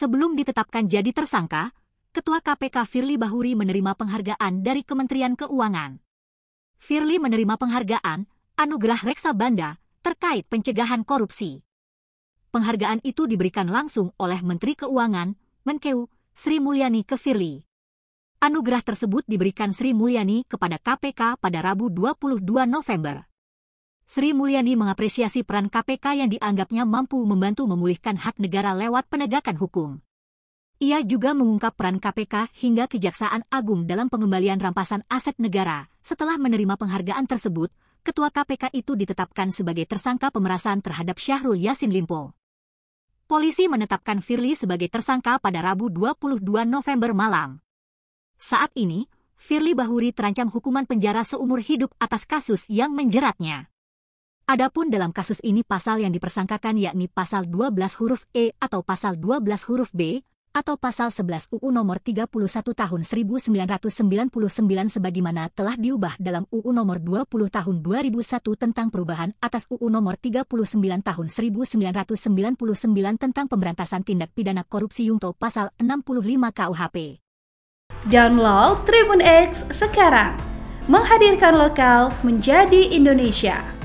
Sebelum ditetapkan jadi tersangka, Ketua KPK Firly Bahuri menerima penghargaan dari Kementerian Keuangan. Firly menerima penghargaan Anugerah Reksa Banda terkait pencegahan korupsi. Penghargaan itu diberikan langsung oleh Menteri Keuangan, Menkeu, Sri Mulyani ke Firly. Anugerah tersebut diberikan Sri Mulyani kepada KPK pada Rabu 22 November. Sri Mulyani mengapresiasi peran KPK yang dianggapnya mampu membantu memulihkan hak negara lewat penegakan hukum. Ia juga mengungkap peran KPK hingga Kejaksaan Agung dalam pengembalian rampasan aset negara. Setelah menerima penghargaan tersebut, Ketua KPK itu ditetapkan sebagai tersangka pemerasan terhadap Syahrul Yasin Limpo. Polisi menetapkan Firly sebagai tersangka pada Rabu 22 November malam. Saat ini, Firly Bahuri terancam hukuman penjara seumur hidup atas kasus yang menjeratnya. Adapun dalam kasus ini pasal yang dipersangkakan yakni pasal 12 huruf E atau pasal 12 huruf B atau pasal 11 UU nomor 31 tahun 1999 sebagaimana telah diubah dalam UU nomor 20 tahun 2001 tentang perubahan atas UU nomor 39 tahun 1999 tentang pemberantasan tindak pidana korupsi Yungto pasal 65 KUHP. Download Tribun X sekarang. Menghadirkan lokal menjadi Indonesia.